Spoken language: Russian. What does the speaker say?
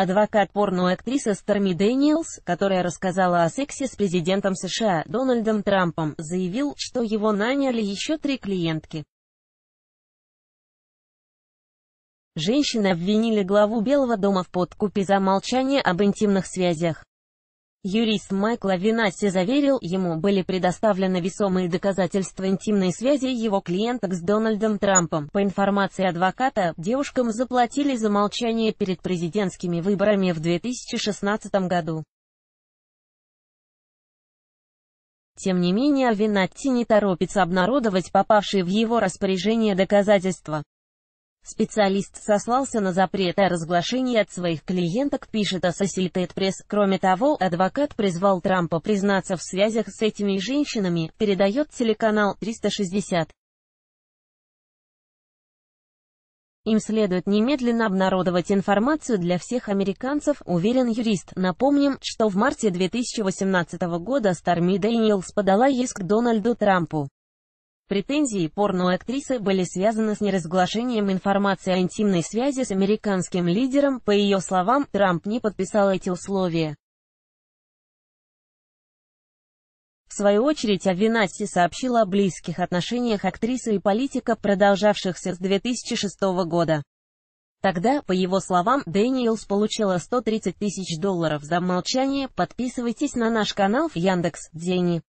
Адвокат порноактрисы Сторми Дэниелс, которая рассказала о сексе с президентом США Дональдом Трампом, заявил, что его наняли еще три клиентки. Женщины обвинили главу Белого дома в подкупе за молчание об интимных связях. Юрист Майкла Винаси заверил, ему были предоставлены весомые доказательства интимной связи его клиенток с Дональдом Трампом. По информации адвоката, девушкам заплатили за молчание перед президентскими выборами в 2016 году. Тем не менее, Винатти не торопится обнародовать попавшие в его распоряжение доказательства. Специалист сослался на запрет о разглашении от своих клиенток, пишет Associated Press. Кроме того, адвокат призвал Трампа признаться в связях с этими женщинами, передает телеканал 360. Им следует немедленно обнародовать информацию для всех американцев, уверен юрист. Напомним, что в марте 2018 года Старми Дэниелс подала иск Дональду Трампу. Претензии порноактрисы были связаны с неразглашением информации о интимной связи с американским лидером, по ее словам, Трамп не подписал эти условия. В свою очередь Авинасти сообщила о близких отношениях актрисы и политика, продолжавшихся с 2006 года. Тогда, по его словам, Дэниелс получила 130 тысяч долларов за молчание. Подписывайтесь на наш канал в Яндекс Яндекс.Дзене.